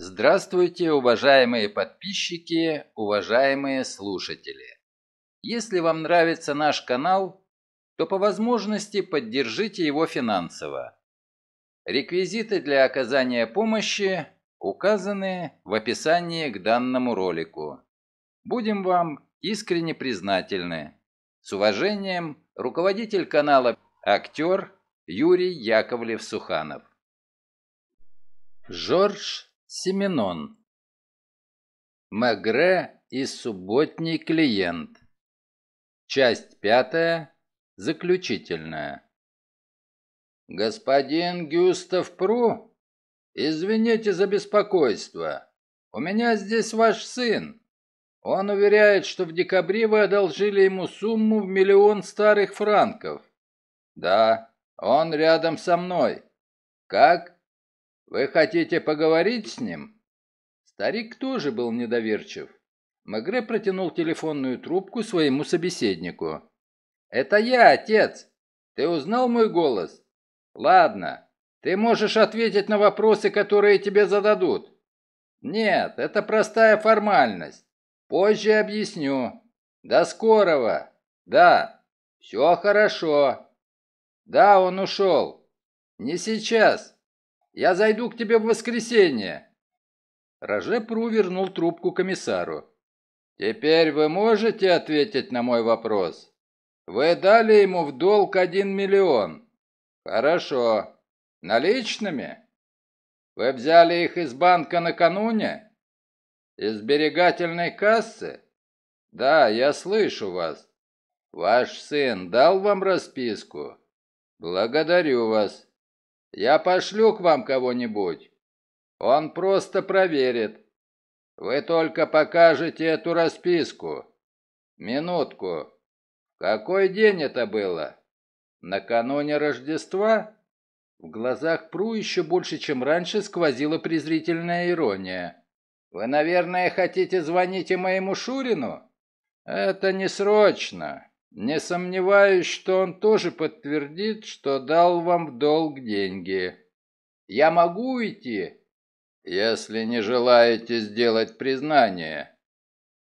Здравствуйте, уважаемые подписчики, уважаемые слушатели. Если вам нравится наш канал, то по возможности поддержите его финансово. Реквизиты для оказания помощи указаны в описании к данному ролику. Будем вам искренне признательны. С уважением, руководитель канала «Актер» Юрий Яковлев-Суханов. Жорж Семенон. Мегре и субботний клиент. Часть пятая, заключительная. Господин Гюстав Пру, извините за беспокойство. У меня здесь ваш сын. Он уверяет, что в декабре вы одолжили ему сумму в миллион старых франков. Да, он рядом со мной. Как «Вы хотите поговорить с ним?» Старик тоже был недоверчив. Мегре протянул телефонную трубку своему собеседнику. «Это я, отец. Ты узнал мой голос?» «Ладно. Ты можешь ответить на вопросы, которые тебе зададут». «Нет, это простая формальность. Позже объясню. До скорого. Да, все хорошо. Да, он ушел. Не сейчас. Я зайду к тебе в воскресенье». Роже Пру вернул трубку комиссару. «Теперь вы можете ответить на мой вопрос? Вы дали ему в долг один миллион. Хорошо. Наличными? Вы взяли их из банка накануне? Из сберегательной кассы? Да, я слышу вас. Ваш сын дал вам расписку? Благодарю вас. Я пошлю к вам кого-нибудь. Он просто проверит. Вы только покажете эту расписку. Минутку. Какой день это было? Накануне Рождества? В глазах Пру еще больше, чем раньше, сквозила презрительная ирония. «Вы, наверное, хотите звонить и моему Шурину?» «Это не срочно. Не сомневаюсь, что он тоже подтвердит, что дал вам в долг деньги. Я могу уйти, если не желаете сделать признание.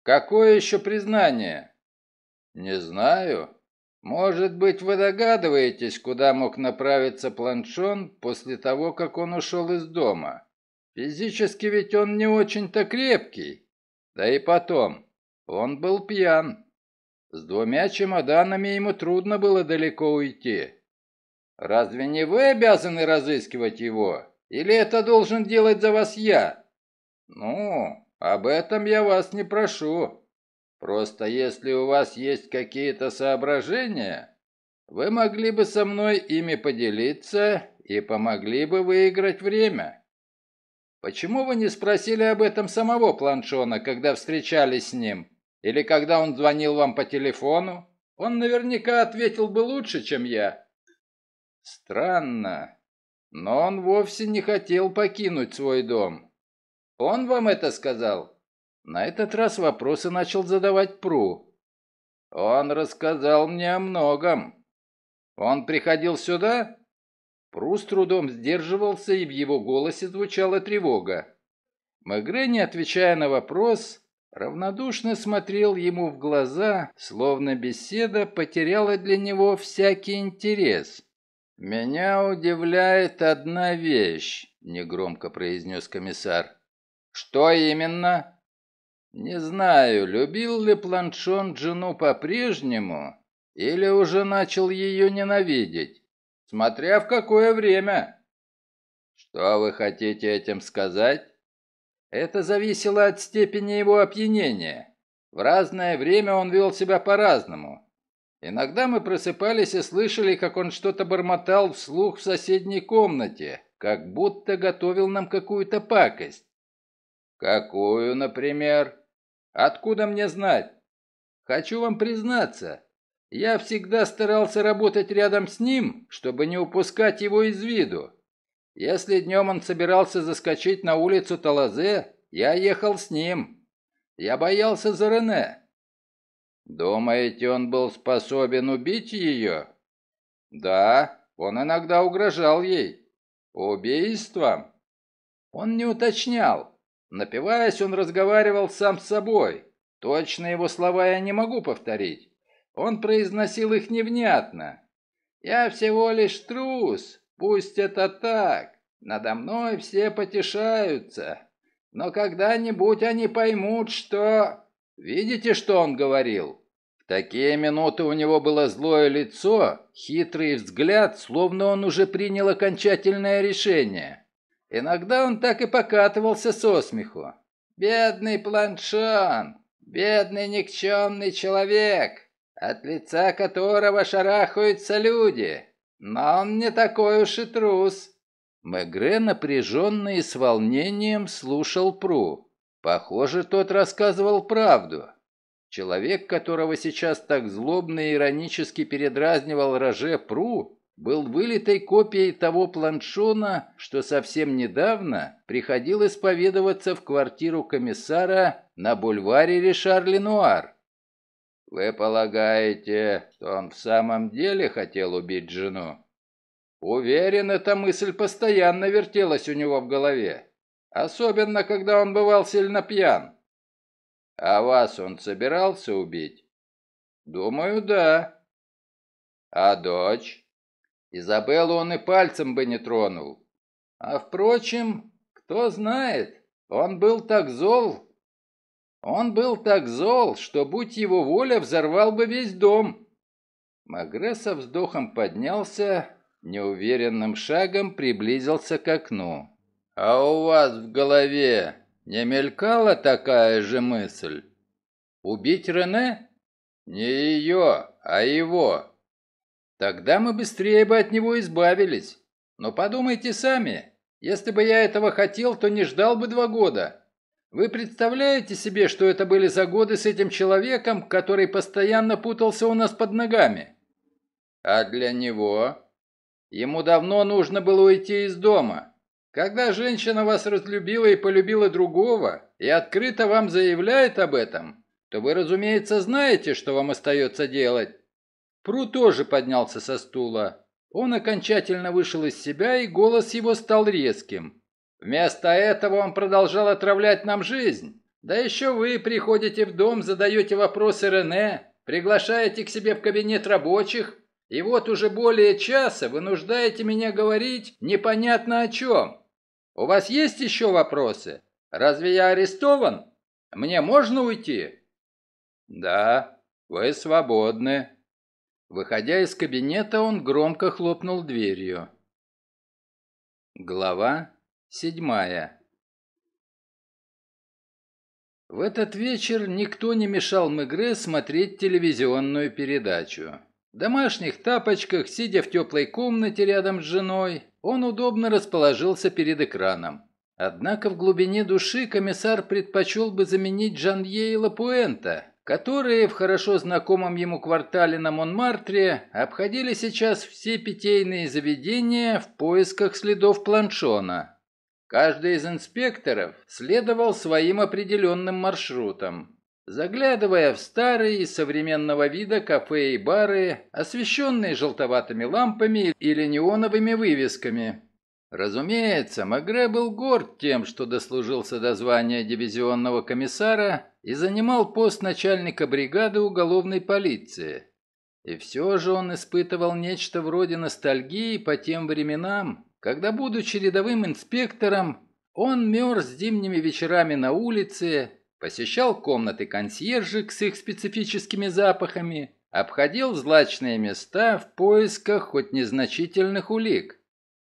Какое еще признание? Не знаю. Может быть, вы догадываетесь, куда мог направиться Планшон после того, как он ушел из дома. Физически ведь он не очень-то крепкий. Да и потом, он был пьян. С двумя чемоданами ему трудно было далеко уйти. Разве не вы обязаны разыскивать его? Или это должен делать за вас я? Ну, об этом я вас не прошу. Просто если у вас есть какие-то соображения, вы могли бы со мной ими поделиться и помогли бы выиграть время. Почему вы не спросили об этом самого Планшона, когда встречались с ним? Или когда он звонил вам по телефону? Он наверняка ответил бы лучше, чем я. Странно. Но он вовсе не хотел покинуть свой дом. Он вам это сказал? На этот раз вопросы начал задавать Пру. Он рассказал мне о многом. Он приходил сюда? Пру с трудом сдерживался, и в его голосе звучала тревога. Мегре, не отвечая на вопрос, равнодушно смотрел ему в глаза, словно беседа потеряла для него всякий интерес. «Меня удивляет одна вещь», — негромко произнес комиссар. «Что именно?» «Не знаю, любил ли Планшон жену по-прежнему или уже начал ее ненавидеть, смотря в какое время». «Что вы хотите этим сказать?» Это зависело от степени его опьянения. В разное время он вел себя по-разному. Иногда мы просыпались и слышали, как он что-то бормотал вслух в соседней комнате, как будто готовил нам какую-то пакость. Какую, например? Откуда мне знать? Хочу вам признаться, я всегда старался работать рядом с ним, чтобы не упускать его из виду. Если днем он собирался заскочить на улицу Талазе, я ехал с ним. Я боялся за Рене. Думаете, он был способен убить ее? Да, он иногда угрожал ей. Убийством? Он не уточнял. Напиваясь, он разговаривал сам с собой. Точно его слова я не могу повторить. Он произносил их невнятно. «Я всего лишь трус. Пусть это так. Надо мной все потешаются. Но когда-нибудь они поймут, что... Видите, что он говорил? В такие минуты у него было злое лицо, хитрый взгляд, словно он уже принял окончательное решение. Иногда он так и покатывался со смеху. «Бедный планшон! Бедный никчемный человек, от лица которого шарахаются люди!» Но он не такой уж и трус. Мегре напряженно и с волнением слушал Пру. Похоже, тот рассказывал правду. Человек, которого сейчас так злобно и иронически передразнивал Роже Пру, был вылитой копией того планшона, что совсем недавно приходил исповедоваться в квартиру комиссара на бульваре Ришар-Ленуар. Вы полагаете, что он в самом деле хотел убить жену? Уверен, эта мысль постоянно вертелась у него в голове. Особенно, когда он бывал сильно пьян. А вас он собирался убить? Думаю, да. А дочь? Изабеллу он и пальцем бы не тронул. А впрочем, кто знает, он был так зол, он был так зол, что, будь его воля, взорвал бы весь дом. Магре со вздохом поднялся, неуверенным шагом приблизился к окну. «А у вас в голове не мелькала такая же мысль?» «Убить Рене?» «Не ее, а его». «Тогда мы быстрее бы от него избавились. Но подумайте сами, если бы я этого хотел, то не ждал бы два года. Вы представляете себе, что это были за годы с этим человеком, который постоянно путался у нас под ногами? А для него? Ему давно нужно было уйти из дома. Когда женщина вас разлюбила и полюбила другого, и открыто вам заявляет об этом, то вы, разумеется, знаете, что вам остается делать. Пру тоже поднялся со стула. Он окончательно вышел из себя, и голос его стал резким. Вместо этого он продолжал отравлять нам жизнь. Да еще вы приходите в дом, задаете вопросы Рене, приглашаете к себе в кабинет рабочих, и вот уже более часа вынуждаете меня говорить непонятно о чем. У вас есть еще вопросы? Разве я арестован? Мне можно уйти? Да, вы свободны. Выходя из кабинета, он громко хлопнул дверью. Глава Седьмая. В этот вечер никто не мешал Мегре смотреть телевизионную передачу. В домашних тапочках, сидя в теплой комнате рядом с женой, он удобно расположился перед экраном. Однако в глубине души комиссар предпочел бы заменить Жанье и Лапуэнта, которые в хорошо знакомом ему квартале на Монмартре обходили сейчас все питейные заведения в поисках следов планшона. Каждый из инспекторов следовал своим определенным маршрутам. Заглядывая в старые и современного вида кафе и бары, освещенные желтоватыми лампами или неоновыми вывесками. Разумеется, Магре был горд тем, что дослужился до звания дивизионного комиссара и занимал пост начальника бригады уголовной полиции. И все же он испытывал нечто вроде ностальгии по тем временам, когда, будучи рядовым инспектором, он мерз зимними вечерами на улице, посещал комнаты консьержек с их специфическими запахами, обходил злачные места в поисках хоть незначительных улик.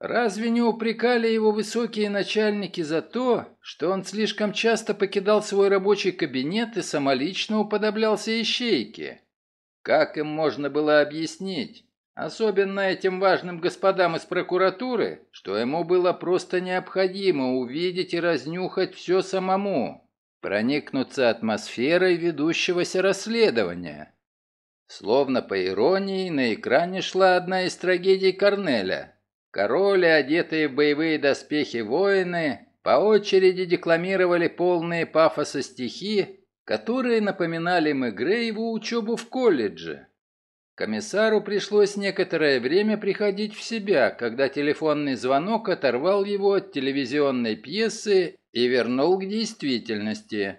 Разве не упрекали его высокие начальники за то, что он слишком часто покидал свой рабочий кабинет и самолично уподоблялся ищейке? Как им можно было объяснить, Особенно этим важным господам из прокуратуры, что ему было просто необходимо увидеть и разнюхать все самому, проникнуться атмосферой ведущегося расследования. Словно по иронии, на экране шла одна из трагедий Корнеля. Короли, одетые в боевые доспехи воины, по очереди декламировали полные пафоса стихи, которые напоминали Мегрейву учебу в колледже. Комиссару пришлось некоторое время приходить в себя, когда телефонный звонок оторвал его от телевизионной пьесы и вернул к действительности.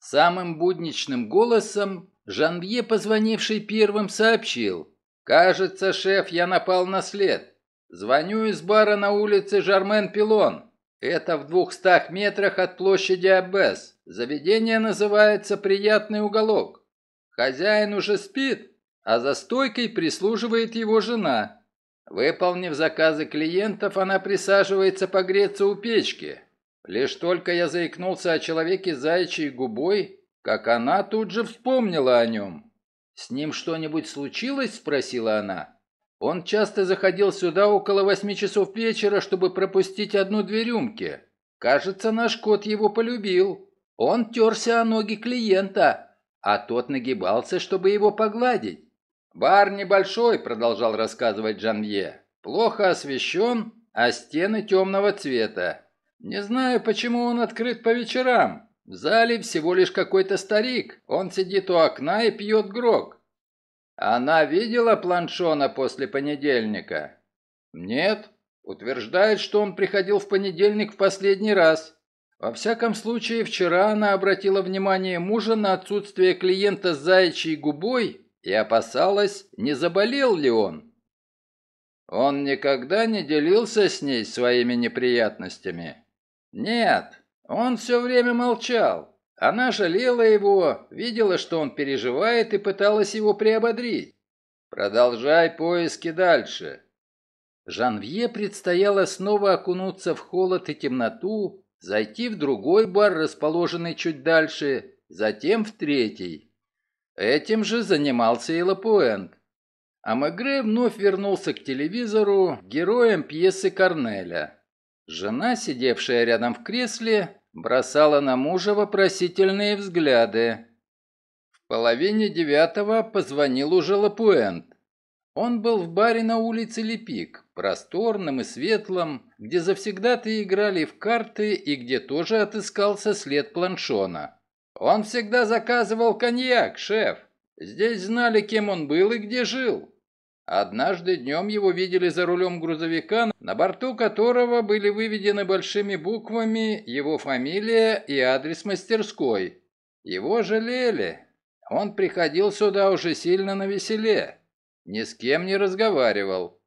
Самым будничным голосом Жанбье, позвонивший первым, сообщил. «Кажется, шеф, я напал на след. Звоню из бара на улице Жармен-Пилон. Это в двухстах метрах от площади Аббес. Заведение называется «Приятный уголок». Хозяин уже спит, а за стойкой прислуживает его жена. Выполнив заказы клиентов, она присаживается погреться у печки. Лишь только я заикнулся о человеке заячьей губой, как она тут же вспомнила о нем. «С ним что-нибудь случилось?» – спросила она. «Он часто заходил сюда около восьми часов вечера, чтобы пропустить одну-две рюмки. Кажется, наш кот его полюбил. Он терся о ноги клиента, а тот нагибался, чтобы его погладить. «Бар небольшой», — продолжал рассказывать Жанье. «Плохо освещен, а стены темного цвета. Не знаю, почему он открыт по вечерам. В зале всего лишь какой-то старик. Он сидит у окна и пьет грог». «Она видела Планшона после понедельника?» «Нет. Утверждает, что он приходил в понедельник в последний раз». Во всяком случае, вчера она обратила внимание мужа на отсутствие клиента с заячьей губой и опасалась, не заболел ли он. Он никогда не делился с ней своими неприятностями. Нет, он все время молчал. Она жалела его, видела, что он переживает и пыталась его приободрить. Продолжай поиски дальше. Жанвье предстояло снова окунуться в холод и темноту, зайти в другой бар, расположенный чуть дальше, затем в третий. Этим же занимался и Лапуэнт. А Мегре вновь вернулся к телевизору героем пьесы Корнеля. Жена, сидевшая рядом в кресле, бросала на мужа вопросительные взгляды. В половине девятого позвонил уже Лапуэнт. Он был в баре на улице Лепик, просторном и светлом, где завсегда-то играли в карты и где тоже отыскался след планшона. Он всегда заказывал коньяк, шеф. Здесь знали, кем он был и где жил. Однажды днем его видели за рулем грузовика, на борту которого были выведены большими буквами его фамилия и адрес мастерской. Его жалели. Он приходил сюда уже сильно на веселе, Ни с кем не разговаривал.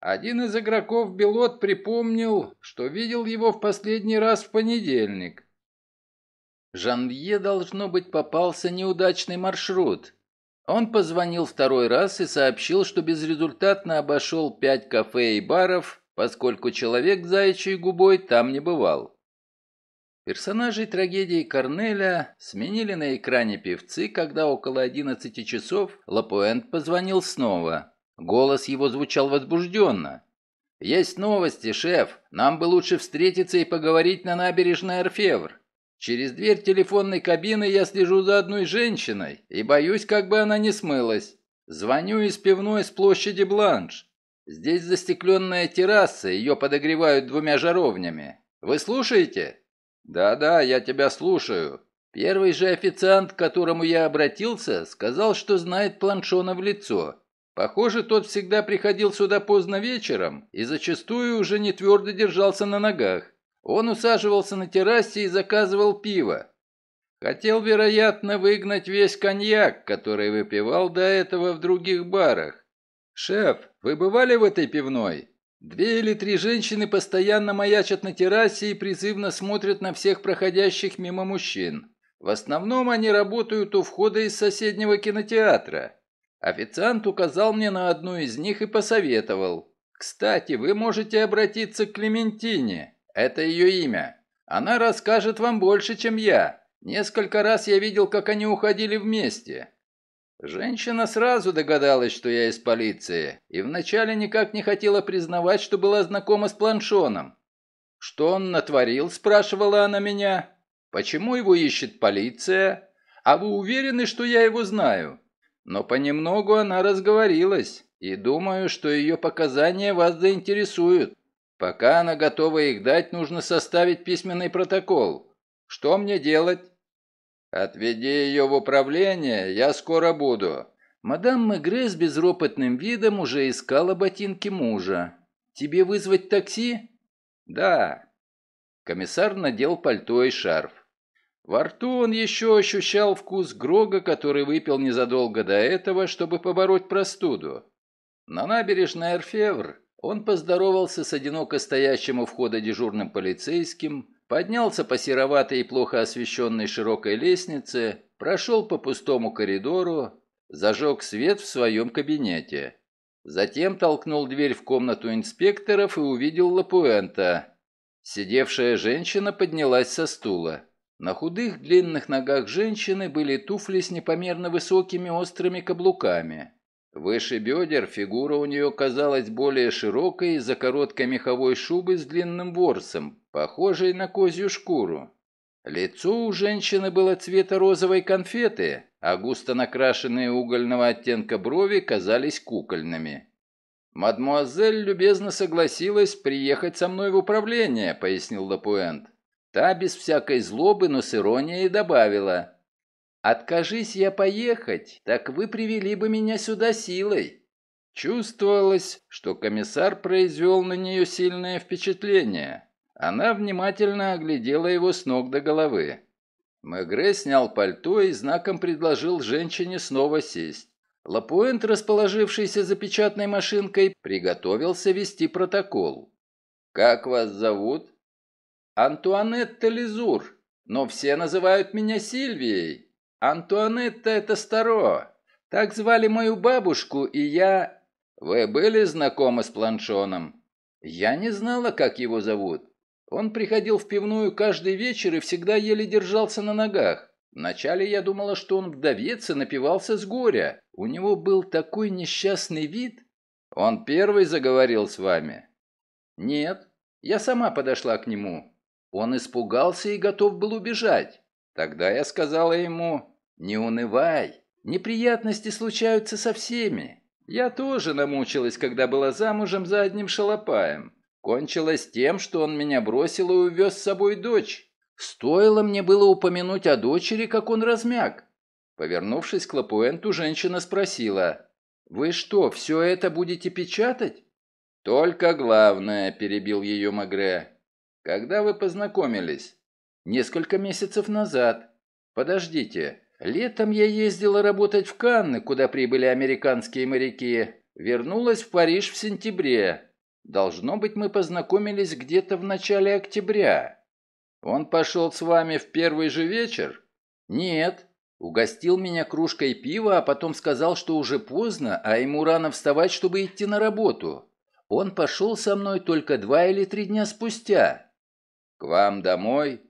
Один из игроков Белот припомнил, что видел его в последний раз в понедельник. Жанвье должно быть, попался неудачный маршрут. Он позвонил второй раз и сообщил, что безрезультатно обошел пять кафе и баров, поскольку человек с заячьей губой там не бывал. Персонажей трагедии Корнеля сменили на экране певцы, когда около 11 часов Лапуэнт позвонил снова. Голос его звучал возбужденно. «Есть новости, шеф. Нам бы лучше встретиться и поговорить на набережной Орфевр». Через дверь телефонной кабины я слежу за одной женщиной и боюсь, как бы она не смылась. Звоню из пивной с площади Бланш. Здесь застекленная терраса, ее подогревают двумя жаровнями. Вы слушаете? Да-да, я тебя слушаю. Первый же официант, к которому я обратился, сказал, что знает Планшона в лицо. Похоже, тот всегда приходил сюда поздно вечером и зачастую уже не твердо держался на ногах. Он усаживался на террасе и заказывал пиво. Хотел, вероятно, выгнать весь коньяк, который выпивал до этого в других барах. «Шеф, вы бывали в этой пивной?» Две или три женщины постоянно маячат на террасе и призывно смотрят на всех проходящих мимо мужчин. В основном они работают у входа из соседнего кинотеатра. Официант указал мне на одну из них и посоветовал. «Кстати, вы можете обратиться к Клементине. Это ее имя. Она расскажет вам больше, чем я. Несколько раз я видел, как они уходили вместе. Женщина сразу догадалась, что я из полиции, и вначале никак не хотела признавать, что была знакома с Планшоном. «Что он натворил?» – спрашивала она меня. «Почему его ищет полиция? А вы уверены, что я его знаю?» Но понемногу она разговорилась, и думаю, что ее показания вас заинтересуют. Пока она готова их дать, нужно составить письменный протокол. Что мне делать? Отведи ее в управление, я скоро буду. Мадам Мегре с безропотным видом уже искала ботинки мужа. Тебе вызвать такси? Да. Комиссар надел пальто и шарф. Во рту он еще ощущал вкус Грога, который выпил незадолго до этого, чтобы побороть простуду. На набережной Орфевр он поздоровался с одиноко стоящим у входа дежурным полицейским, поднялся по сероватой и плохо освещенной широкой лестнице, прошел по пустому коридору, зажег свет в своем кабинете. Затем толкнул дверь в комнату инспекторов и увидел Лапуэнта. Сидевшая женщина поднялась со стула. На худых длинных ногах женщины были туфли с непомерно высокими острыми каблуками. Выше бедер фигура у нее казалась более широкой из-за короткой меховой шубы с длинным ворсом, похожей на козью шкуру. Лицо у женщины было цвета розовой конфеты, а густо накрашенные угольного оттенка брови казались кукольными. «Мадмуазель любезно согласилась приехать со мной в управление», — пояснил Лапуэнт. Та без всякой злобы, но с иронией добавила. Откажись я поехать, так вы привели бы меня сюда силой. Чувствовалось, что комиссар произвел на нее сильное впечатление. Она внимательно оглядела его с ног до головы. Мегре снял пальто и знаком предложил женщине снова сесть. Лапуэнт, расположившийся за печатной машинкой, приготовился вести протокол. «Как вас зовут?» «Антуанетта Лизур, но все называют меня Сильвией». «Антуанетта это Старо. Так звали мою бабушку, и я...» «Вы были знакомы с Планшоном?» «Я не знала, как его зовут. Он приходил в пивную каждый вечер и всегда еле держался на ногах. Вначале я думала, что он вдовец и напивался с горя. У него был такой несчастный вид. Он первый заговорил с вами? Нет, я сама подошла к нему. Он испугался и готов был убежать. Тогда я сказала ему, не унывай, неприятности случаются со всеми. Я тоже намучилась, когда была замужем за одним шалопаем. Кончилось тем, что он меня бросил и увез с собой дочь. Стоило мне было упомянуть о дочери, как он размяк. Повернувшись к Лапуэнту, женщина спросила, «Вы что, все это будете печатать?» «Только главное», — перебил ее Магре. «Когда вы познакомились?» Несколько месяцев назад. Подождите. Летом я ездила работать в Канны, куда прибыли американские моряки. Вернулась в Париж в сентябре. Должно быть, мы познакомились где-то в начале октября. Он пошел с вами в первый же вечер? Нет. Угостил меня кружкой пива, а потом сказал, что уже поздно, а ему рано вставать, чтобы идти на работу. Он пошел со мной только два или три дня спустя. К вам домой?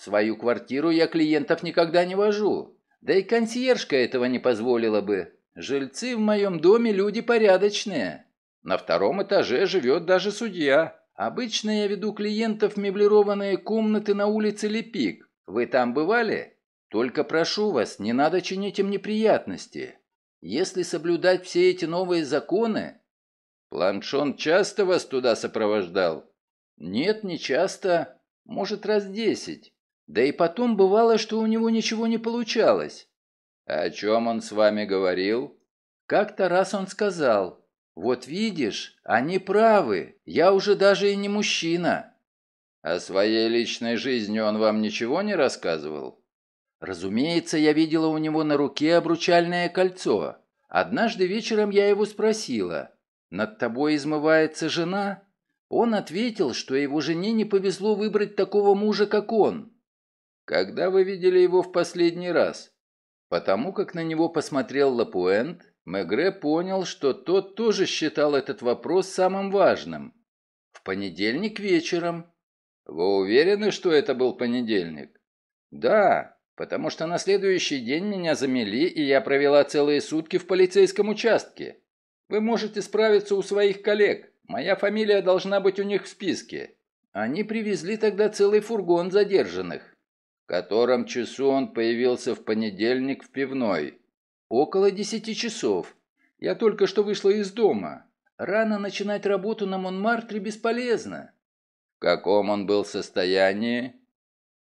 свою квартиру я клиентов никогда не вожу. Да и консьержка этого не позволила бы. Жильцы в моем доме люди порядочные. На втором этаже живет даже судья. Обычно я веду клиентов в меблированные комнаты на улице Лепик. Вы там бывали? Только прошу вас, не надо чинить им неприятности. Если соблюдать все эти новые законы... Планшон часто вас туда сопровождал? Нет, не часто. Может, раз десять. Да и потом бывало, что у него ничего не получалось. «А о чем он с вами говорил? Как-то раз он сказал, вот видишь, они правы, я уже даже и не мужчина. О своей личной жизни он вам ничего не рассказывал? Разумеется, я видела у него на руке обручальное кольцо. Однажды вечером я его спросила, «Над тобой измывается жена?» Он ответил, что его жене не повезло выбрать такого мужа, как он. Когда вы видели его в последний раз? Потому как на него посмотрел Лапуэнт, Мегре понял, что тот тоже считал этот вопрос самым важным. В понедельник вечером. Вы уверены, что это был понедельник? Да, потому что на следующий день меня замели, и я провела целые сутки в полицейском участке. Вы можете справиться у своих коллег. Моя фамилия должна быть у них в списке. Они привезли тогда целый фургон задержанных котором часу он появился в понедельник в пивной? Около десяти часов. Я только что вышла из дома. Рано начинать работу на Монмартре бесполезно. В каком он был состоянии?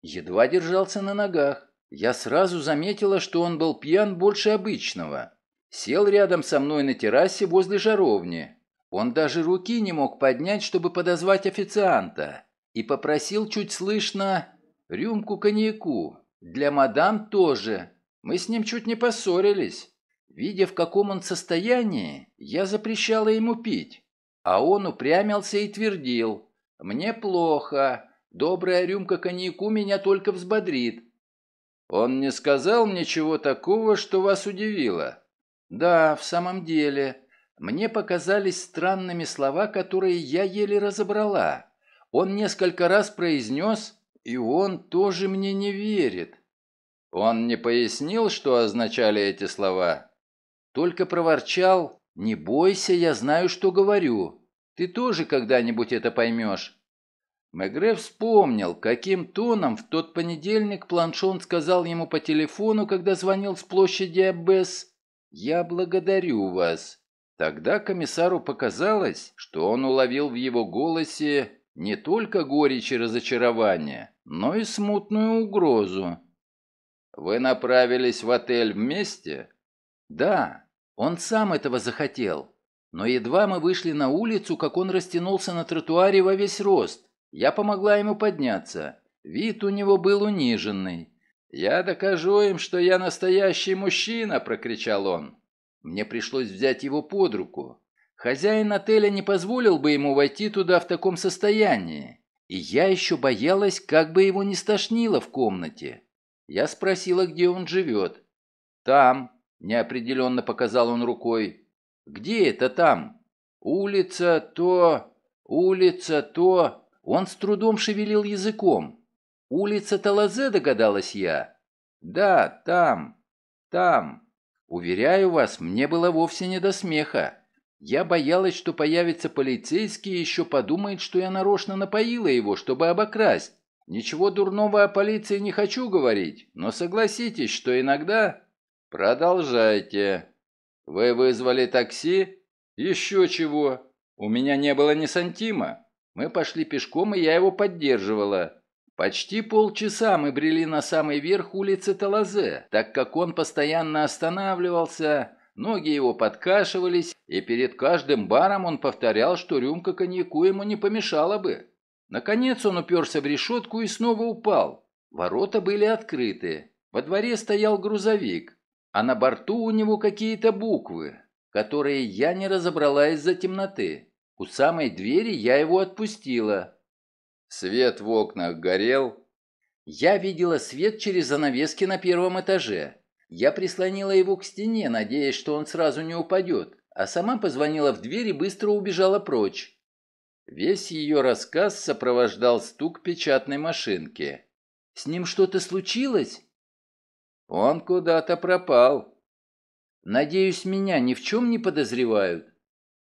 Едва держался на ногах. Я сразу заметила, что он был пьян больше обычного. Сел рядом со мной на террасе возле жаровни. Он даже руки не мог поднять, чтобы подозвать официанта. И попросил чуть слышно Рюмку коньяку. Для мадам тоже. Мы с ним чуть не поссорились. Видя, в каком он состоянии, я запрещала ему пить. А он упрямился и твердил. «Мне плохо. Добрая рюмка коньяку меня только взбодрит». «Он не сказал ничего такого, что вас удивило?» «Да, в самом деле. Мне показались странными слова, которые я еле разобрала. Он несколько раз произнес и он тоже мне не верит. Он не пояснил, что означали эти слова. Только проворчал «Не бойся, я знаю, что говорю. Ты тоже когда-нибудь это поймешь». Мегре вспомнил, каким тоном в тот понедельник Планшон сказал ему по телефону, когда звонил с площади Аббес «Я благодарю вас». Тогда комиссару показалось, что он уловил в его голосе не только горечь и разочарование, но и смутную угрозу. «Вы направились в отель вместе?» «Да, он сам этого захотел. Но едва мы вышли на улицу, как он растянулся на тротуаре во весь рост. Я помогла ему подняться. Вид у него был униженный. «Я докажу им, что я настоящий мужчина!» – прокричал он. Мне пришлось взять его под руку. Хозяин отеля не позволил бы ему войти туда в таком состоянии. И я еще боялась, как бы его не стошнило в комнате. Я спросила, где он живет. «Там», — неопределенно показал он рукой. «Где это там?» «Улица то... Улица то...» Он с трудом шевелил языком. «Улица Талазе», — догадалась я. «Да, там, там. Уверяю вас, мне было вовсе не до смеха. Я боялась, что появится полицейский и еще подумает, что я нарочно напоила его, чтобы обокрасть. Ничего дурного о полиции не хочу говорить, но согласитесь, что иногда... Продолжайте. Вы вызвали такси? Еще чего. У меня не было ни сантима. Мы пошли пешком, и я его поддерживала. Почти полчаса мы брели на самый верх улицы Талазе, так как он постоянно останавливался, Ноги его подкашивались, и перед каждым баром он повторял, что рюмка коньяку ему не помешала бы. Наконец он уперся в решетку и снова упал. Ворота были открыты. Во дворе стоял грузовик, а на борту у него какие-то буквы, которые я не разобрала из-за темноты. У самой двери я его отпустила. Свет в окнах горел. Я видела свет через занавески на первом этаже. Я прислонила его к стене, надеясь, что он сразу не упадет, а сама позвонила в дверь и быстро убежала прочь. Весь ее рассказ сопровождал стук печатной машинки. «С ним что-то случилось?» «Он куда-то пропал». «Надеюсь, меня ни в чем не подозревают?»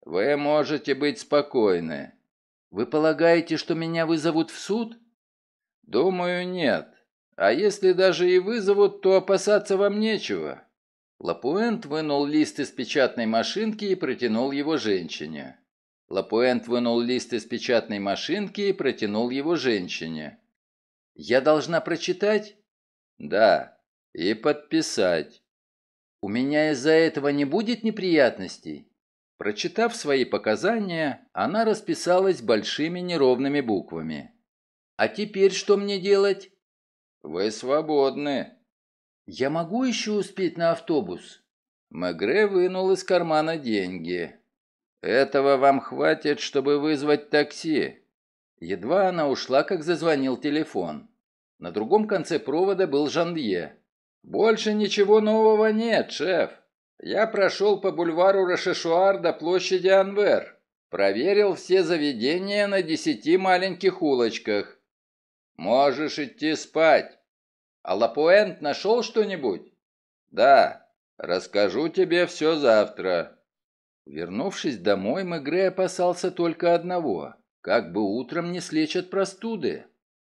«Вы можете быть спокойны». «Вы полагаете, что меня вызовут в суд?» «Думаю, нет. А если даже и вызовут, то опасаться вам нечего». Лапуэнт вынул лист из печатной машинки и протянул его женщине. Лапуэнт вынул лист из печатной машинки и протянул его женщине. «Я должна прочитать?» «Да, и подписать». «У меня из-за этого не будет неприятностей?» Прочитав свои показания, она расписалась большими неровными буквами. «А теперь что мне делать?» «Вы свободны». «Я могу еще успеть на автобус?» Мегре вынул из кармана деньги. «Этого вам хватит, чтобы вызвать такси». Едва она ушла, как зазвонил телефон. На другом конце провода был Жанвье. «Больше ничего нового нет, шеф. Я прошел по бульвару Рашешуар до площади Анвер. Проверил все заведения на десяти маленьких улочках. «Можешь идти спать». «А Лапуэнт нашел что-нибудь?» «Да. Расскажу тебе все завтра». Вернувшись домой, Мегре опасался только одного. Как бы утром не слечат простуды.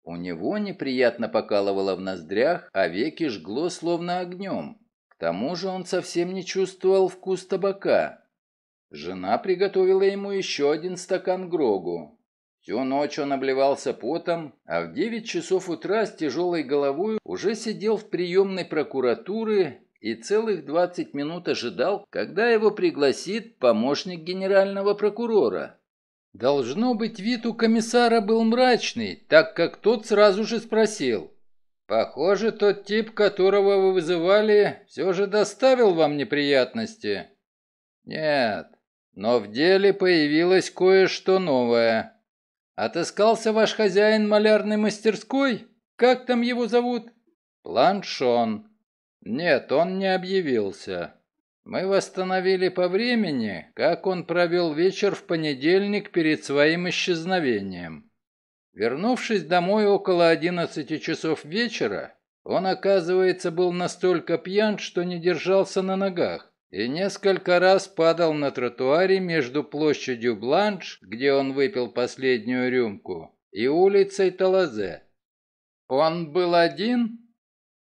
У него неприятно покалывало в ноздрях, а веки жгло словно огнем. К тому же он совсем не чувствовал вкус табака. Жена приготовила ему еще один стакан Грогу. Всю ночь он обливался потом, а в 9 часов утра с тяжелой головой уже сидел в приемной прокуратуры и целых 20 минут ожидал, когда его пригласит помощник генерального прокурора. Должно быть, вид у комиссара был мрачный, так как тот сразу же спросил. «Похоже, тот тип, которого вы вызывали, все же доставил вам неприятности». «Нет, но в деле появилось кое-что новое», Отыскался ваш хозяин малярной мастерской? Как там его зовут? Планшон. Нет, он не объявился. Мы восстановили по времени, как он провел вечер в понедельник перед своим исчезновением. Вернувшись домой около одиннадцати часов вечера, он, оказывается, был настолько пьян, что не держался на ногах и несколько раз падал на тротуаре между площадью Бланш, где он выпил последнюю рюмку, и улицей Талазе. Он был один?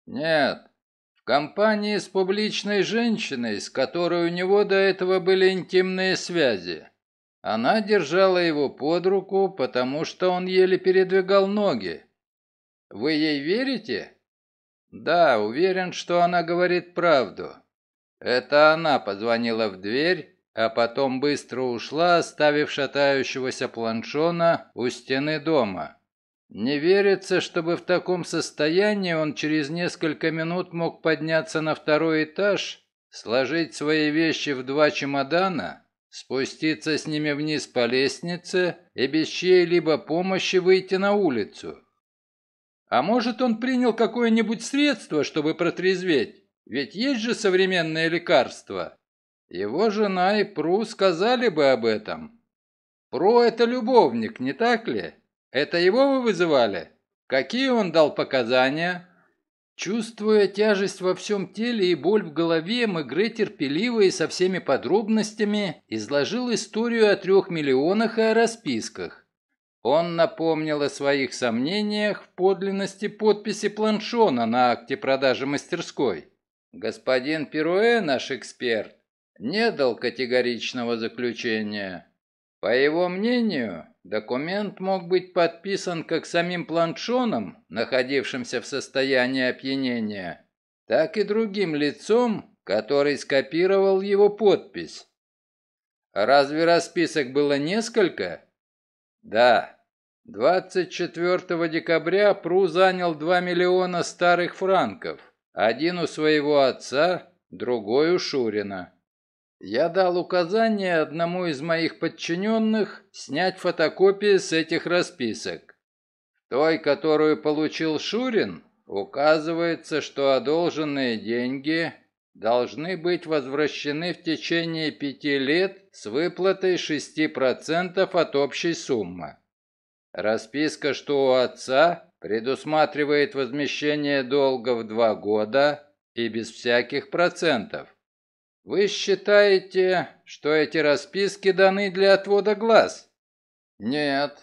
Нет. В компании с публичной женщиной, с которой у него до этого были интимные связи. Она держала его под руку, потому что он еле передвигал ноги. Вы ей верите? Да, уверен, что она говорит правду. Это она позвонила в дверь, а потом быстро ушла, оставив шатающегося планшона у стены дома. Не верится, чтобы в таком состоянии он через несколько минут мог подняться на второй этаж, сложить свои вещи в два чемодана, спуститься с ними вниз по лестнице и без чьей-либо помощи выйти на улицу. А может, он принял какое-нибудь средство, чтобы протрезветь? Ведь есть же современные лекарства. Его жена и Пру сказали бы об этом. Пру — это любовник, не так ли? Это его вы вызывали? Какие он дал показания?» Чувствуя тяжесть во всем теле и боль в голове, Мегре терпеливо и со всеми подробностями изложил историю о трех миллионах и о расписках. Он напомнил о своих сомнениях в подлинности подписи Планшона на акте продажи мастерской. Господин Перуэ, наш эксперт, не дал категоричного заключения. По его мнению, документ мог быть подписан как самим Планшоном, находившимся в состоянии опьянения, так и другим лицом, который скопировал его подпись. Разве расписок было несколько? Да. 24 декабря Пру занял 2 миллиона старых франков. Один у своего отца, другой у Шурина. Я дал указание одному из моих подчиненных снять фотокопии с этих расписок. В той, которую получил Шурин, указывается, что одолженные деньги должны быть возвращены в течение пяти лет с выплатой 6% от общей суммы. Расписка, что у отца, предусматривает возмещение долга в два года и без всяких процентов. Вы считаете, что эти расписки даны для отвода глаз? Нет.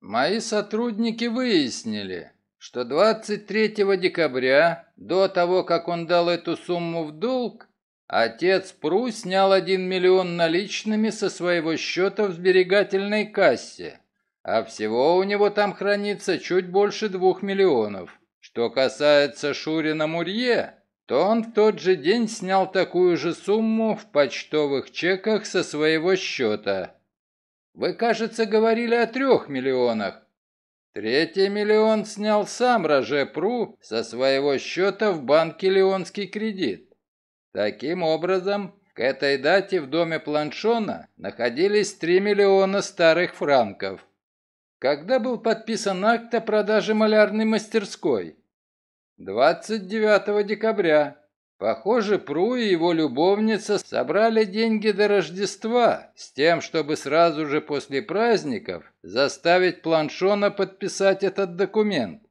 Мои сотрудники выяснили, что 23 декабря, до того, как он дал эту сумму в долг, отец Пру снял 1 миллион наличными со своего счета в сберегательной кассе а всего у него там хранится чуть больше двух миллионов. Что касается Шурина Мурье, то он в тот же день снял такую же сумму в почтовых чеках со своего счета. Вы, кажется, говорили о трех миллионах. Третий миллион снял сам Роже Пру со своего счета в банке «Леонский кредит». Таким образом, к этой дате в доме Планшона находились 3 миллиона старых франков. Когда был подписан акт о продаже малярной мастерской? 29 декабря. Похоже, Пру и его любовница собрали деньги до Рождества с тем, чтобы сразу же после праздников заставить Планшона подписать этот документ.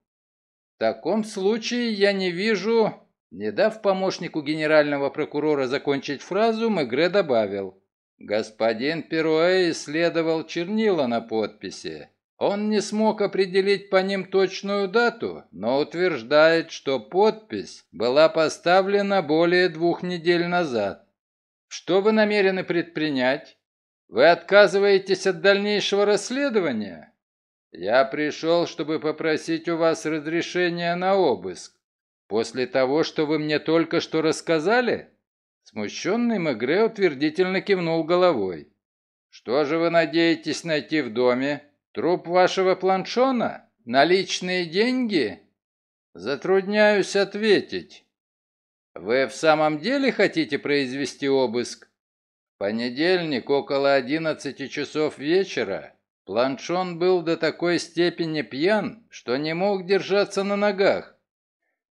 В таком случае я не вижу... Не дав помощнику генерального прокурора закончить фразу, Мегре добавил. Господин Перуэ исследовал чернила на подписи. Он не смог определить по ним точную дату, но утверждает, что подпись была поставлена более двух недель назад. Что вы намерены предпринять? Вы отказываетесь от дальнейшего расследования? Я пришел, чтобы попросить у вас разрешения на обыск. После того, что вы мне только что рассказали? Смущенный Мегре утвердительно кивнул головой. Что же вы надеетесь найти в доме? Труп вашего планшона? Наличные деньги? Затрудняюсь ответить. Вы в самом деле хотите произвести обыск? В понедельник около 11 часов вечера Планшон был до такой степени пьян, что не мог держаться на ногах.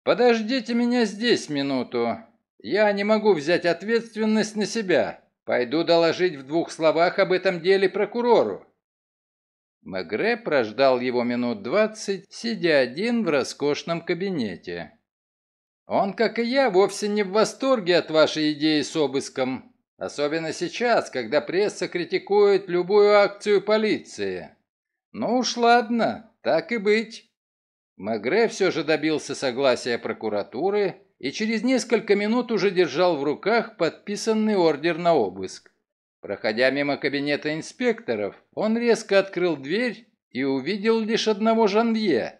«Подождите меня здесь минуту. Я не могу взять ответственность на себя. Пойду доложить в двух словах об этом деле прокурору. Магре прождал его минут двадцать, сидя один в роскошном кабинете. «Он, как и я, вовсе не в восторге от вашей идеи с обыском. Особенно сейчас, когда пресса критикует любую акцию полиции. Ну уж ладно, так и быть». Магре все же добился согласия прокуратуры и через несколько минут уже держал в руках подписанный ордер на обыск. Проходя мимо кабинета инспекторов, он резко открыл дверь и увидел лишь одного Жанвье.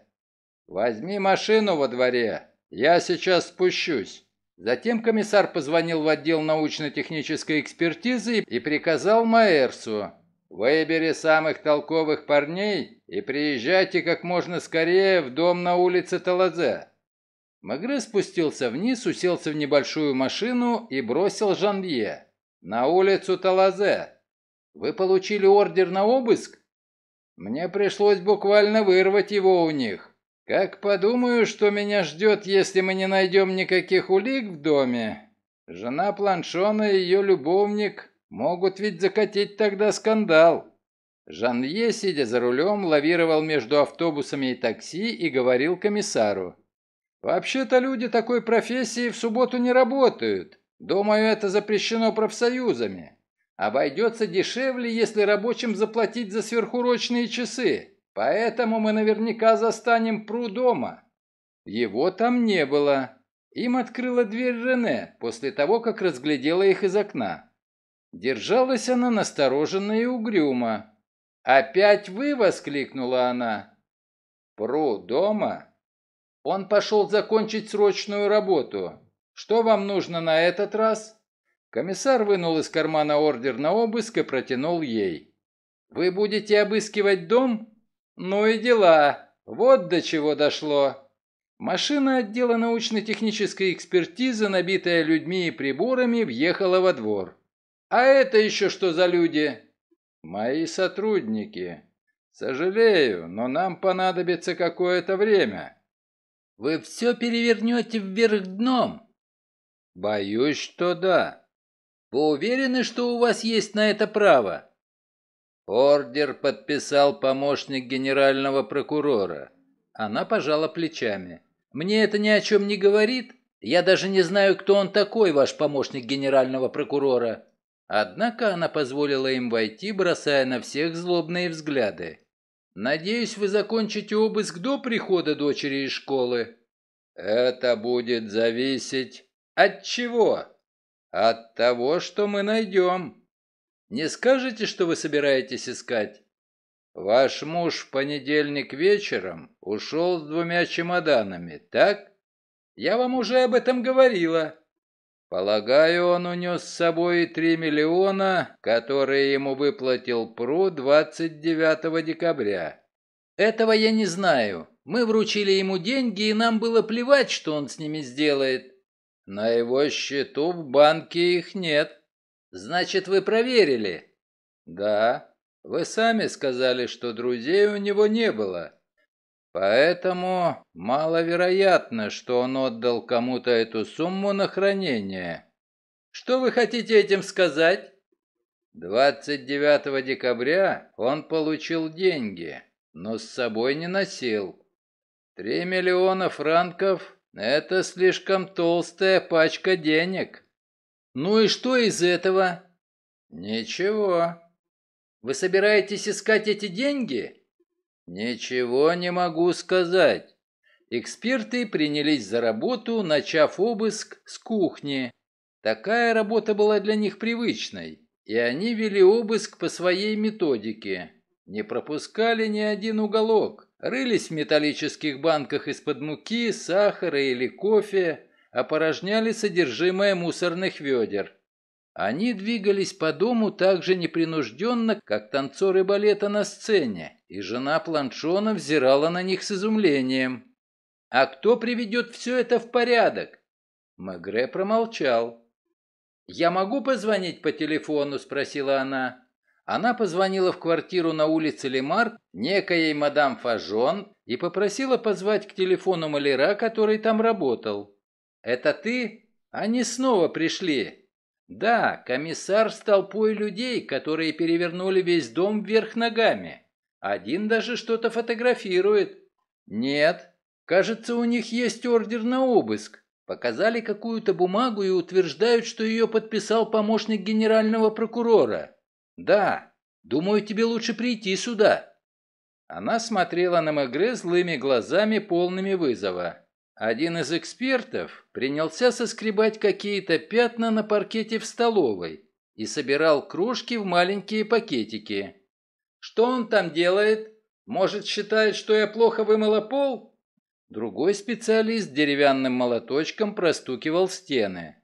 «Возьми машину во дворе, я сейчас спущусь». Затем комиссар позвонил в отдел научно-технической экспертизы и приказал Маэрсу «Выбери самых толковых парней и приезжайте как можно скорее в дом на улице Талазе». Магре спустился вниз, уселся в небольшую машину и бросил Жанвье. «На улицу Талазе. Вы получили ордер на обыск?» «Мне пришлось буквально вырвать его у них. Как подумаю, что меня ждет, если мы не найдем никаких улик в доме? Жена Планшона и ее любовник могут ведь закатить тогда скандал». Жанье, сидя за рулем, лавировал между автобусами и такси и говорил комиссару. «Вообще-то люди такой профессии в субботу не работают. Думаю, это запрещено профсоюзами. Обойдется дешевле, если рабочим заплатить за сверхурочные часы. Поэтому мы наверняка застанем Пру дома. Его там не было. Им открыла дверь Рене после того, как разглядела их из окна. Держалась она настороженно и угрюмо. «Опять вы!» — воскликнула она. «Пру дома?» Он пошел закончить срочную работу. Что вам нужно на этот раз? Комиссар вынул из кармана ордер на обыск и протянул ей. Вы будете обыскивать дом? Ну и дела. Вот до чего дошло. Машина отдела научно-технической экспертизы, набитая людьми и приборами, въехала во двор. А это еще что за люди? Мои сотрудники. Сожалею, но нам понадобится какое-то время. Вы все перевернете вверх дном. Боюсь, что да. Вы уверены, что у вас есть на это право? Ордер подписал помощник генерального прокурора. Она пожала плечами. Мне это ни о чем не говорит. Я даже не знаю, кто он такой, ваш помощник генерального прокурора. Однако она позволила им войти, бросая на всех злобные взгляды. «Надеюсь, вы закончите обыск до прихода дочери из школы?» «Это будет зависеть от чего? От того, что мы найдем. Не скажете, что вы собираетесь искать? Ваш муж в понедельник вечером ушел с двумя чемоданами, так? Я вам уже об этом говорила. Полагаю, он унес с собой три миллиона, которые ему выплатил ПРУ 29 декабря. Этого я не знаю. Мы вручили ему деньги, и нам было плевать, что он с ними сделает. На его счету в банке их нет. Значит, вы проверили? Да. Вы сами сказали, что друзей у него не было. Поэтому маловероятно, что он отдал кому-то эту сумму на хранение. Что вы хотите этим сказать? 29 декабря он получил деньги, но с собой не носил. Три миллиона франков это слишком толстая пачка денег. Ну и что из этого? Ничего. Вы собираетесь искать эти деньги? Ничего не могу сказать. Эксперты принялись за работу, начав обыск с кухни. Такая работа была для них привычной, и они вели обыск по своей методике. Не пропускали ни один уголок рылись в металлических банках из-под муки, сахара или кофе, опорожняли содержимое мусорных ведер. Они двигались по дому так же непринужденно, как танцоры балета на сцене, и жена Планшона взирала на них с изумлением. «А кто приведет все это в порядок?» Мегре промолчал. «Я могу позвонить по телефону?» – спросила она. Она позвонила в квартиру на улице Лемарк некоей мадам Фажон и попросила позвать к телефону маляра, который там работал. «Это ты?» «Они снова пришли». «Да, комиссар с толпой людей, которые перевернули весь дом вверх ногами. Один даже что-то фотографирует». «Нет. Кажется, у них есть ордер на обыск. Показали какую-то бумагу и утверждают, что ее подписал помощник генерального прокурора». «Да, думаю, тебе лучше прийти сюда». Она смотрела на Мегре злыми глазами, полными вызова. Один из экспертов принялся соскребать какие-то пятна на паркете в столовой и собирал кружки в маленькие пакетики. «Что он там делает? Может, считает, что я плохо вымыла пол?» Другой специалист деревянным молоточком простукивал стены.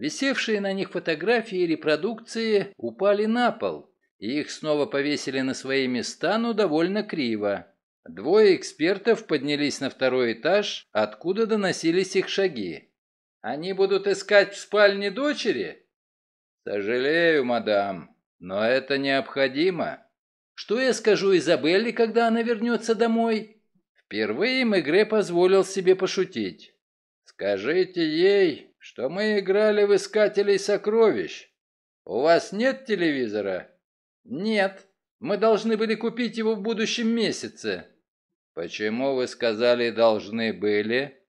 Висевшие на них фотографии и репродукции упали на пол, и их снова повесили на свои места, но довольно криво. Двое экспертов поднялись на второй этаж, откуда доносились их шаги. «Они будут искать в спальне дочери?» «Сожалею, мадам, но это необходимо». «Что я скажу Изабелле, когда она вернется домой?» Впервые Мегре позволил себе пошутить. «Скажите ей, что мы играли в «Искателей сокровищ». У вас нет телевизора? Нет. Мы должны были купить его в будущем месяце. Почему вы сказали «должны были»?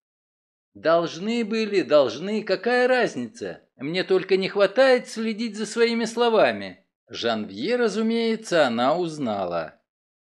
Должны были, должны, какая разница? Мне только не хватает следить за своими словами. Жанвье, разумеется, она узнала.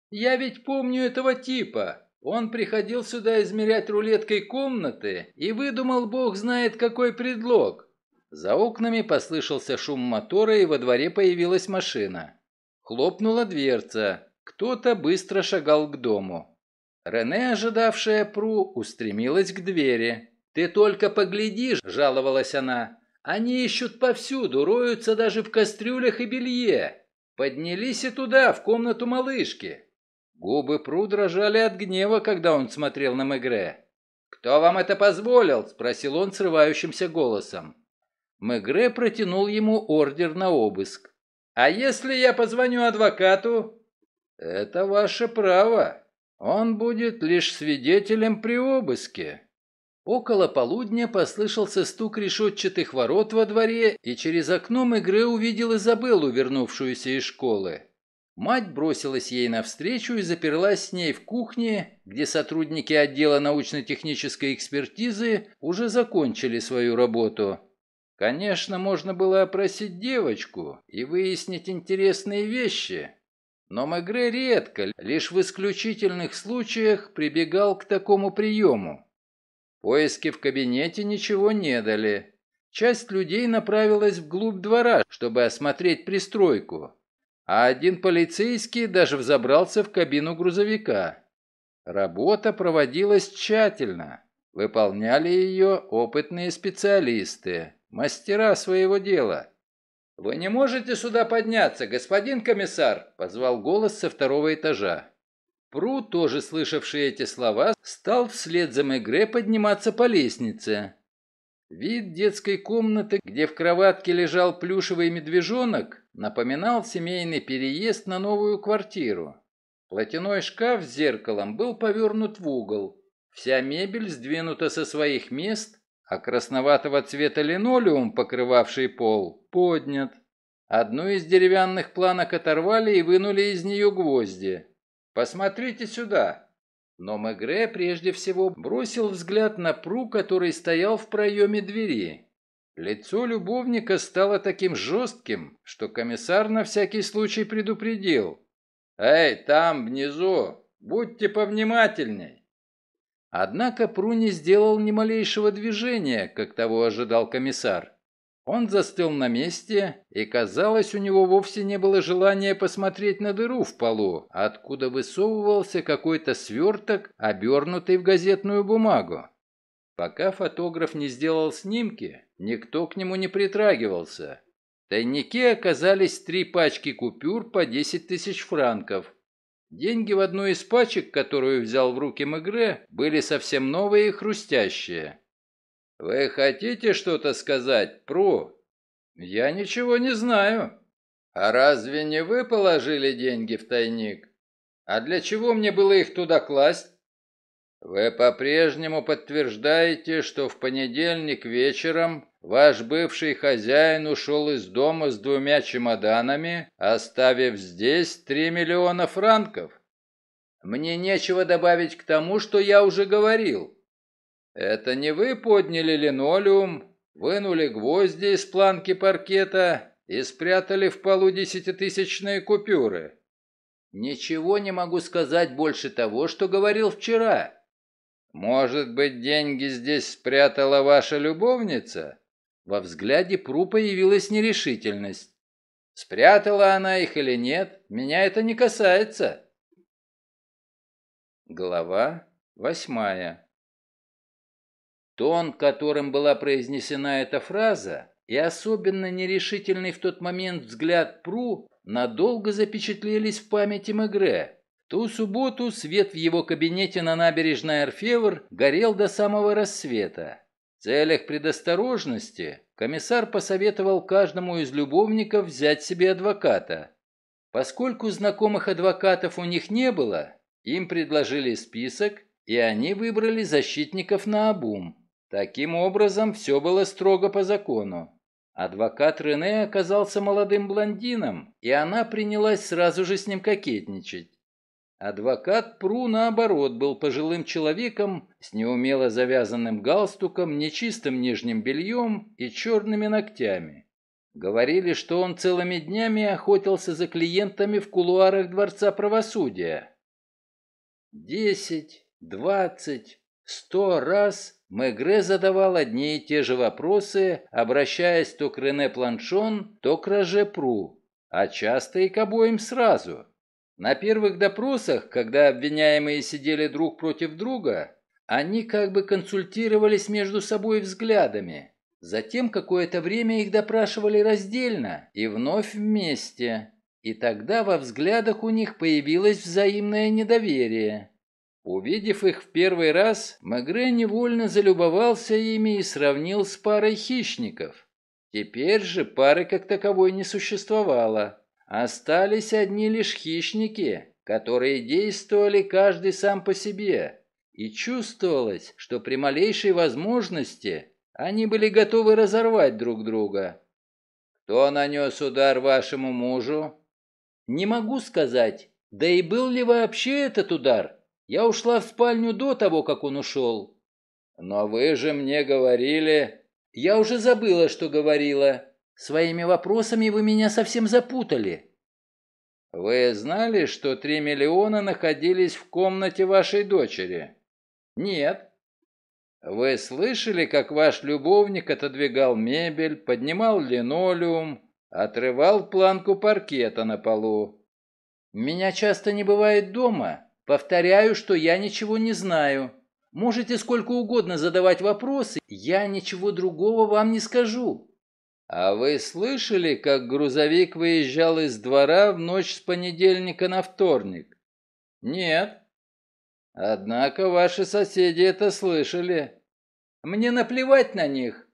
Я ведь помню этого типа. Он приходил сюда измерять рулеткой комнаты и выдумал бог знает какой предлог. За окнами послышался шум мотора, и во дворе появилась машина. Хлопнула дверца. Кто-то быстро шагал к дому. Рене, ожидавшая Пру, устремилась к двери. «Ты только поглядишь!» – жаловалась она. «Они ищут повсюду, роются даже в кастрюлях и белье. Поднялись и туда, в комнату малышки. Губы Пру дрожали от гнева, когда он смотрел на Мегре. «Кто вам это позволил?» – спросил он срывающимся голосом. Мегре протянул ему ордер на обыск. «А если я позвоню адвокату?» «Это ваше право. Он будет лишь свидетелем при обыске». Около полудня послышался стук решетчатых ворот во дворе, и через окно Мегре увидел Изабеллу, вернувшуюся из школы. Мать бросилась ей навстречу и заперлась с ней в кухне, где сотрудники отдела научно-технической экспертизы уже закончили свою работу. Конечно, можно было опросить девочку и выяснить интересные вещи, но Мегре редко, лишь в исключительных случаях прибегал к такому приему. Поиски в кабинете ничего не дали. Часть людей направилась вглубь двора, чтобы осмотреть пристройку а один полицейский даже взобрался в кабину грузовика. Работа проводилась тщательно. Выполняли ее опытные специалисты, мастера своего дела. «Вы не можете сюда подняться, господин комиссар!» – позвал голос со второго этажа. Пру, тоже слышавший эти слова, стал вслед за Мегре подниматься по лестнице. Вид детской комнаты, где в кроватке лежал плюшевый медвежонок, напоминал семейный переезд на новую квартиру. Платяной шкаф с зеркалом был повернут в угол. Вся мебель сдвинута со своих мест, а красноватого цвета линолеум, покрывавший пол, поднят. Одну из деревянных планок оторвали и вынули из нее гвозди. «Посмотрите сюда!» Но Мегре прежде всего бросил взгляд на Пру, который стоял в проеме двери. Лицо любовника стало таким жестким, что комиссар на всякий случай предупредил. «Эй, там, внизу, будьте повнимательней!» Однако Пру не сделал ни малейшего движения, как того ожидал комиссар. Он застыл на месте, и, казалось, у него вовсе не было желания посмотреть на дыру в полу, откуда высовывался какой-то сверток, обернутый в газетную бумагу. Пока фотограф не сделал снимки, никто к нему не притрагивался. В тайнике оказались три пачки купюр по 10 тысяч франков. Деньги в одной из пачек, которую взял в руки Мегре, были совсем новые и хрустящие. «Вы хотите что-то сказать, Пру?» «Я ничего не знаю». «А разве не вы положили деньги в тайник? А для чего мне было их туда класть?» «Вы по-прежнему подтверждаете, что в понедельник вечером ваш бывший хозяин ушел из дома с двумя чемоданами, оставив здесь три миллиона франков?» «Мне нечего добавить к тому, что я уже говорил». Это не вы подняли линолеум, вынули гвозди из планки паркета и спрятали в полу десятитысячные купюры? Ничего не могу сказать больше того, что говорил вчера. Может быть, деньги здесь спрятала ваша любовница? Во взгляде Пру появилась нерешительность. Спрятала она их или нет, меня это не касается. Глава восьмая Тон, которым была произнесена эта фраза, и особенно нерешительный в тот момент взгляд Пру надолго запечатлелись в памяти Мегре. ту субботу свет в его кабинете на набережной Орфевр горел до самого рассвета. В целях предосторожности комиссар посоветовал каждому из любовников взять себе адвоката. Поскольку знакомых адвокатов у них не было, им предложили список, и они выбрали защитников на обум. Таким образом, все было строго по закону. Адвокат Рене оказался молодым блондином, и она принялась сразу же с ним кокетничать. Адвокат Пру, наоборот, был пожилым человеком с неумело завязанным галстуком, нечистым нижним бельем и черными ногтями. Говорили, что он целыми днями охотился за клиентами в кулуарах Дворца Правосудия. Десять, двадцать, сто раз Мегре задавал одни и те же вопросы, обращаясь то к Рене Планшон, то к Роже Пру, а часто и к обоим сразу. На первых допросах, когда обвиняемые сидели друг против друга, они как бы консультировались между собой взглядами. Затем какое-то время их допрашивали раздельно и вновь вместе. И тогда во взглядах у них появилось взаимное недоверие. Увидев их в первый раз, Магре невольно залюбовался ими и сравнил с парой хищников. Теперь же пары как таковой не существовало. Остались одни лишь хищники, которые действовали каждый сам по себе. И чувствовалось, что при малейшей возможности они были готовы разорвать друг друга. «Кто нанес удар вашему мужу?» «Не могу сказать. Да и был ли вообще этот удар?» Я ушла в спальню до того, как он ушел». «Но вы же мне говорили...» «Я уже забыла, что говорила. Своими вопросами вы меня совсем запутали». «Вы знали, что три миллиона находились в комнате вашей дочери?» «Нет». «Вы слышали, как ваш любовник отодвигал мебель, поднимал линолеум, отрывал планку паркета на полу?» «Меня часто не бывает дома. Повторяю, что я ничего не знаю. Можете сколько угодно задавать вопросы, я ничего другого вам не скажу. А вы слышали, как грузовик выезжал из двора в ночь с понедельника на вторник? Нет. Однако ваши соседи это слышали. Мне наплевать на них.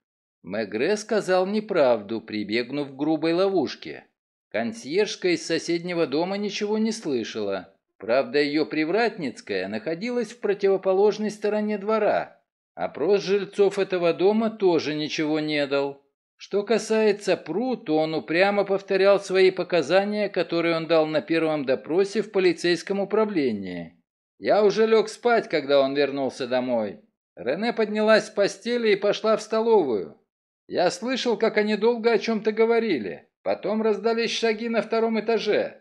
Мегре сказал неправду, прибегнув к грубой ловушке. Консьержка из соседнего дома ничего не слышала. Правда, ее привратницкая находилась в противоположной стороне двора. Опрос а жильцов этого дома тоже ничего не дал. Что касается Пру, то он упрямо повторял свои показания, которые он дал на первом допросе в полицейском управлении. «Я уже лег спать, когда он вернулся домой». Рене поднялась с постели и пошла в столовую. Я слышал, как они долго о чем-то говорили. Потом раздались шаги на втором этаже.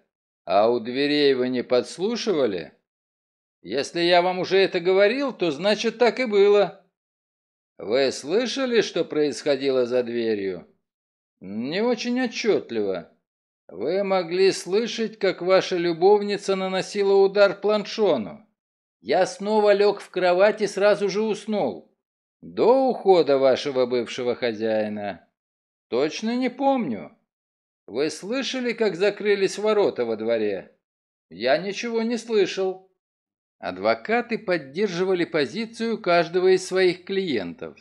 А у дверей вы не подслушивали? Если я вам уже это говорил, то значит так и было. Вы слышали, что происходило за дверью? Не очень отчетливо. Вы могли слышать, как ваша любовница наносила удар планшону. Я снова лег в кровать и сразу же уснул. До ухода вашего бывшего хозяина. Точно не помню. Вы слышали, как закрылись ворота во дворе? Я ничего не слышал. Адвокаты поддерживали позицию каждого из своих клиентов.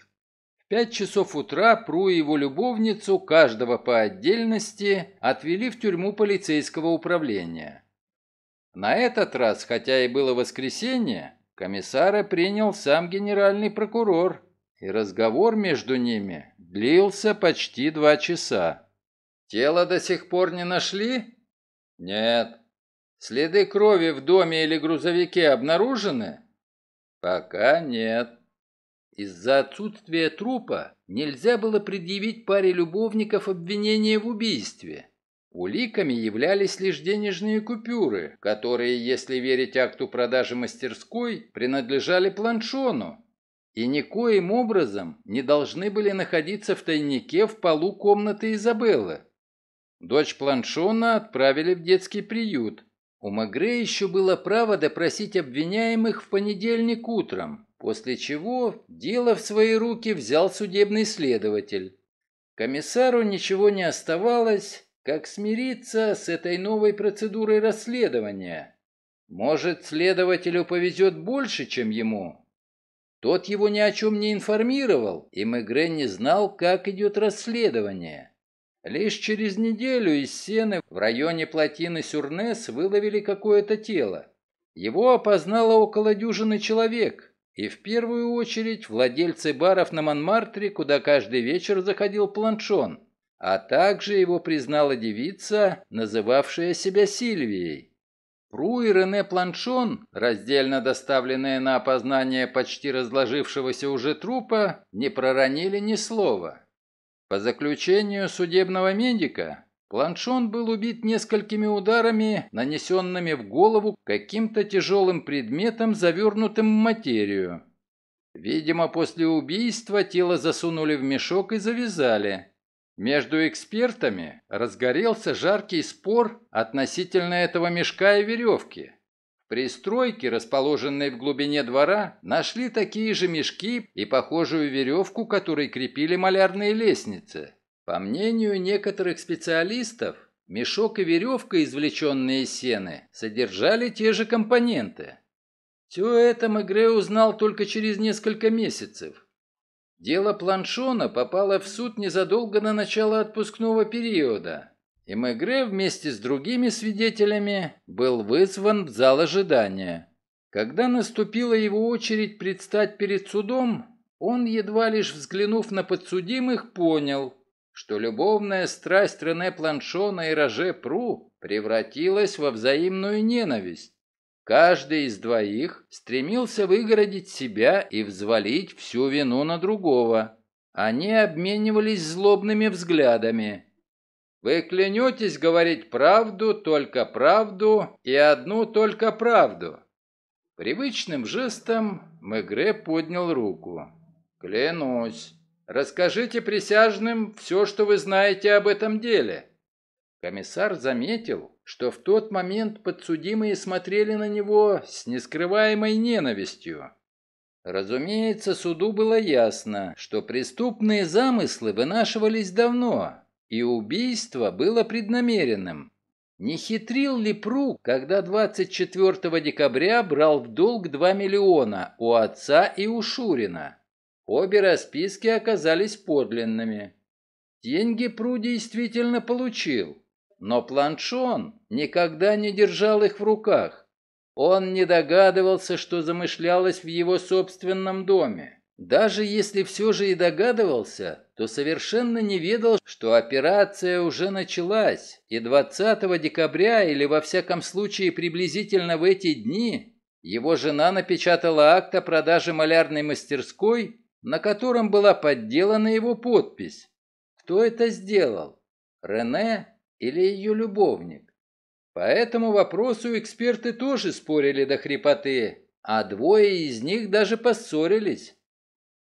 В пять часов утра Пру и его любовницу, каждого по отдельности, отвели в тюрьму полицейского управления. На этот раз, хотя и было воскресенье, комиссара принял сам генеральный прокурор, и разговор между ними длился почти два часа. Тело до сих пор не нашли? Нет. Следы крови в доме или грузовике обнаружены? Пока нет. Из-за отсутствия трупа нельзя было предъявить паре любовников обвинение в убийстве. Уликами являлись лишь денежные купюры, которые, если верить акту продажи мастерской, принадлежали планшону и никоим образом не должны были находиться в тайнике в полу комнаты Изабеллы. Дочь Планшона отправили в детский приют. У Магре еще было право допросить обвиняемых в понедельник утром, после чего дело в свои руки взял судебный следователь. Комиссару ничего не оставалось, как смириться с этой новой процедурой расследования. Может, следователю повезет больше, чем ему? Тот его ни о чем не информировал, и Мегре не знал, как идет расследование. Лишь через неделю из сены в районе плотины Сюрнес выловили какое-то тело. Его опознало около дюжины человек, и в первую очередь владельцы баров на Монмартре, куда каждый вечер заходил планшон, а также его признала девица, называвшая себя Сильвией. Пру и Рене Планшон, раздельно доставленные на опознание почти разложившегося уже трупа, не проронили ни слова. По заключению судебного медика, Планшон был убит несколькими ударами, нанесенными в голову каким-то тяжелым предметом, завернутым в материю. Видимо, после убийства тело засунули в мешок и завязали. Между экспертами разгорелся жаркий спор относительно этого мешка и веревки. Пристройке, расположенной в глубине двора, нашли такие же мешки и похожую веревку, которой крепили малярные лестницы. По мнению некоторых специалистов, мешок и веревка, извлеченные из сены, содержали те же компоненты. Все это Мегре узнал только через несколько месяцев. Дело Планшона попало в суд незадолго до начала отпускного периода, и Мегре вместе с другими свидетелями был вызван в зал ожидания. Когда наступила его очередь предстать перед судом, он, едва лишь взглянув на подсудимых, понял, что любовная страсть Рене Планшона и Роже Пру превратилась во взаимную ненависть. Каждый из двоих стремился выгородить себя и взвалить всю вину на другого. Они обменивались злобными взглядами – вы клянетесь говорить правду, только правду и одну только правду. Привычным жестом Мегре поднял руку. Клянусь. Расскажите присяжным все, что вы знаете об этом деле. Комиссар заметил, что в тот момент подсудимые смотрели на него с нескрываемой ненавистью. Разумеется, суду было ясно, что преступные замыслы вынашивались давно, и убийство было преднамеренным. Не хитрил ли Прук, когда 24 декабря брал в долг 2 миллиона у отца и у Шурина? Обе расписки оказались подлинными. Деньги Пру действительно получил, но Планшон никогда не держал их в руках. Он не догадывался, что замышлялось в его собственном доме. Даже если все же и догадывался, то совершенно не ведал, что операция уже началась, и 20 декабря, или во всяком случае приблизительно в эти дни, его жена напечатала акт о продаже малярной мастерской, на котором была подделана его подпись. Кто это сделал? Рене или ее любовник? По этому вопросу эксперты тоже спорили до хрипоты, а двое из них даже поссорились.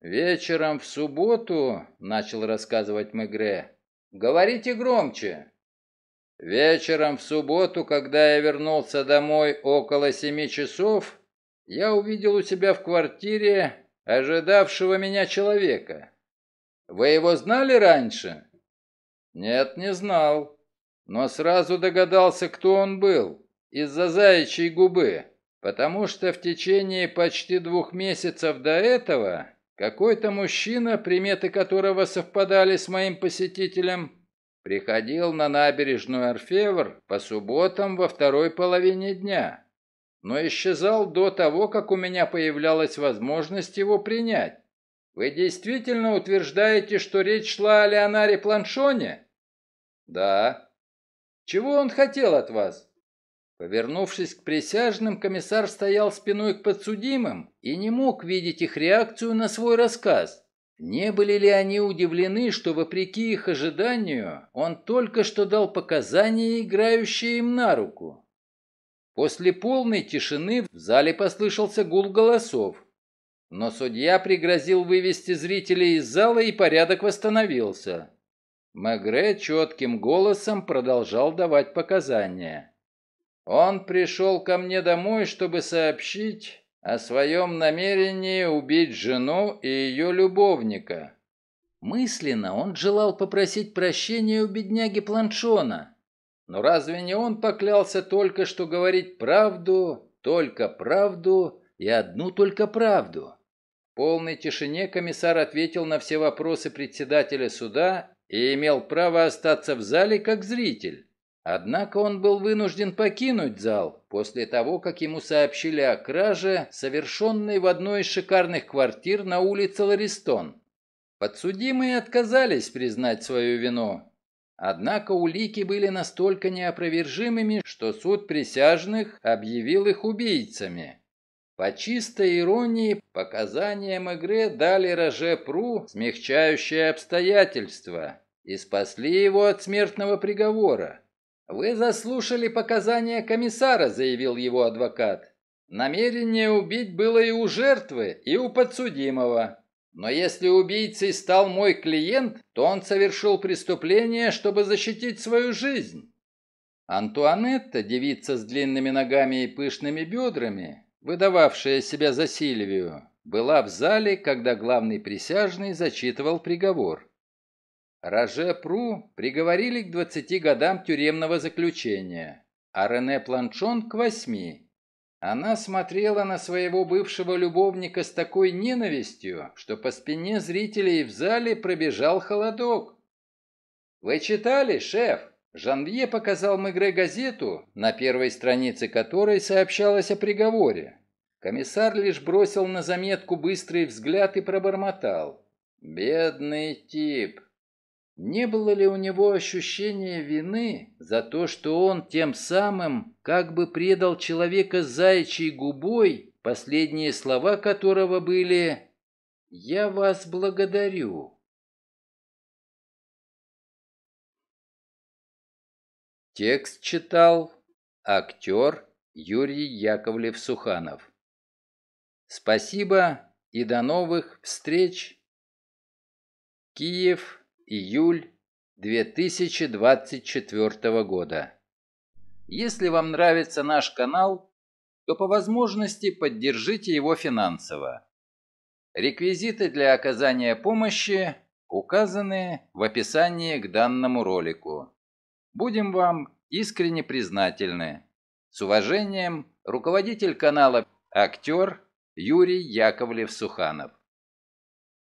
«Вечером в субботу», — начал рассказывать Мегре, — «говорите громче». «Вечером в субботу, когда я вернулся домой около семи часов, я увидел у себя в квартире ожидавшего меня человека. Вы его знали раньше?» «Нет, не знал, но сразу догадался, кто он был, из-за заячьей губы, потому что в течение почти двух месяцев до этого какой-то мужчина, приметы которого совпадали с моим посетителем, приходил на набережную Орфевр по субботам во второй половине дня, но исчезал до того, как у меня появлялась возможность его принять. Вы действительно утверждаете, что речь шла о Леонаре Планшоне? Да. Чего он хотел от вас? Повернувшись к присяжным, комиссар стоял спиной к подсудимым и не мог видеть их реакцию на свой рассказ. Не были ли они удивлены, что, вопреки их ожиданию, он только что дал показания, играющие им на руку? После полной тишины в зале послышался гул голосов. Но судья пригрозил вывести зрителей из зала, и порядок восстановился. Мегре четким голосом продолжал давать показания. Он пришел ко мне домой, чтобы сообщить о своем намерении убить жену и ее любовника. Мысленно он желал попросить прощения у бедняги Планшона. Но разве не он поклялся только, что говорить правду, только правду и одну только правду? В полной тишине комиссар ответил на все вопросы председателя суда и имел право остаться в зале как зритель. Однако он был вынужден покинуть зал после того, как ему сообщили о краже, совершенной в одной из шикарных квартир на улице Ларистон. Подсудимые отказались признать свою вину. Однако улики были настолько неопровержимыми, что суд присяжных объявил их убийцами. По чистой иронии, показаниям игры дали Роже Пру смягчающие обстоятельства и спасли его от смертного приговора. «Вы заслушали показания комиссара», — заявил его адвокат. «Намерение убить было и у жертвы, и у подсудимого. Но если убийцей стал мой клиент, то он совершил преступление, чтобы защитить свою жизнь». Антуанетта, девица с длинными ногами и пышными бедрами, выдававшая себя за Сильвию, была в зале, когда главный присяжный зачитывал приговор. Роже Пру приговорили к 20 годам тюремного заключения, а Рене Планшон к 8. Она смотрела на своего бывшего любовника с такой ненавистью, что по спине зрителей в зале пробежал холодок. «Вы читали, шеф?» Жанвье показал Мегре газету, на первой странице которой сообщалось о приговоре. Комиссар лишь бросил на заметку быстрый взгляд и пробормотал. «Бедный тип!» Не было ли у него ощущения вины за то, что он тем самым как бы предал человека заячьей губой, последние слова которого были «Я вас благодарю». Текст читал актер Юрий Яковлев-Суханов. Спасибо и до новых встреч. Киев, июль 2024 года. Если вам нравится наш канал, то по возможности поддержите его финансово. Реквизиты для оказания помощи указаны в описании к данному ролику. Будем вам искренне признательны. С уважением, руководитель канала «Актер» Юрий Яковлев-Суханов.